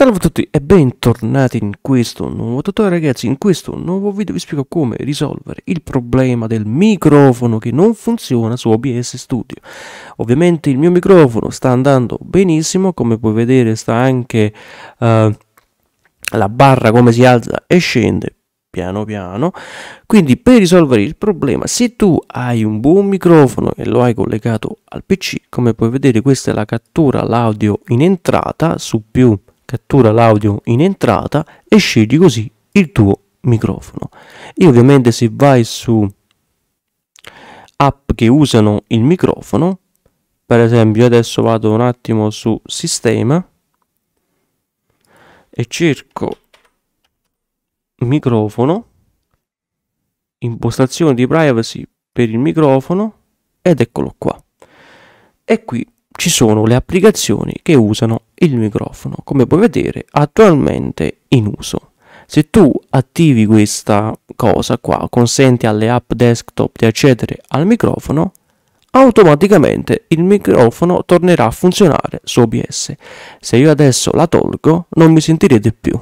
Salve a tutti e bentornati in questo nuovo tutorial ragazzi, in questo nuovo video vi spiego come risolvere il problema del microfono che non funziona su OBS Studio. Ovviamente il mio microfono sta andando benissimo, come puoi vedere sta anche uh, la barra come si alza e scende, piano piano quindi per risolvere il problema se tu hai un buon microfono e lo hai collegato al pc come puoi vedere questa è la cattura l'audio in entrata su più cattura l'audio in entrata e scegli così il tuo microfono. E ovviamente se vai su app che usano il microfono, per esempio adesso vado un attimo su sistema e cerco microfono, impostazione di privacy per il microfono ed eccolo qua. E qui ci sono le applicazioni che usano il microfono, come puoi vedere, attualmente in uso. Se tu attivi questa cosa qua, consenti alle app desktop di accedere al microfono, automaticamente il microfono tornerà a funzionare su OBS. Se io adesso la tolgo, non mi sentirete più.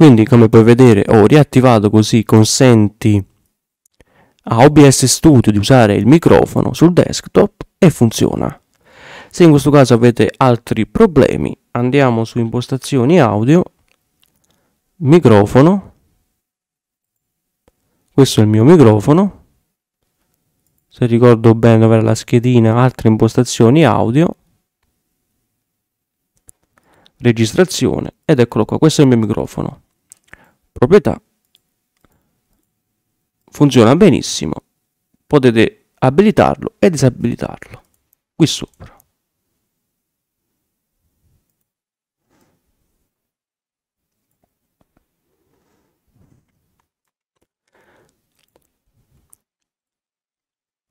quindi come puoi vedere ho riattivato così consenti a OBS Studio di usare il microfono sul desktop e funziona se in questo caso avete altri problemi andiamo su impostazioni audio microfono questo è il mio microfono se ricordo bene avrà la schedina altre impostazioni audio registrazione ed eccolo qua questo è il mio microfono proprietà funziona benissimo potete abilitarlo e disabilitarlo qui sopra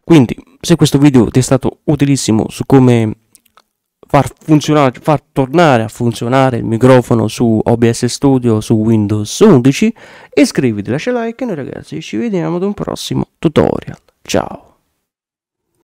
quindi se questo video ti è stato utilissimo su come far, funzionare, far tornare a funzionare il microfono su OBS Studio su Windows 11 iscriviti, lascia like e noi ragazzi ci vediamo ad un prossimo tutorial ciao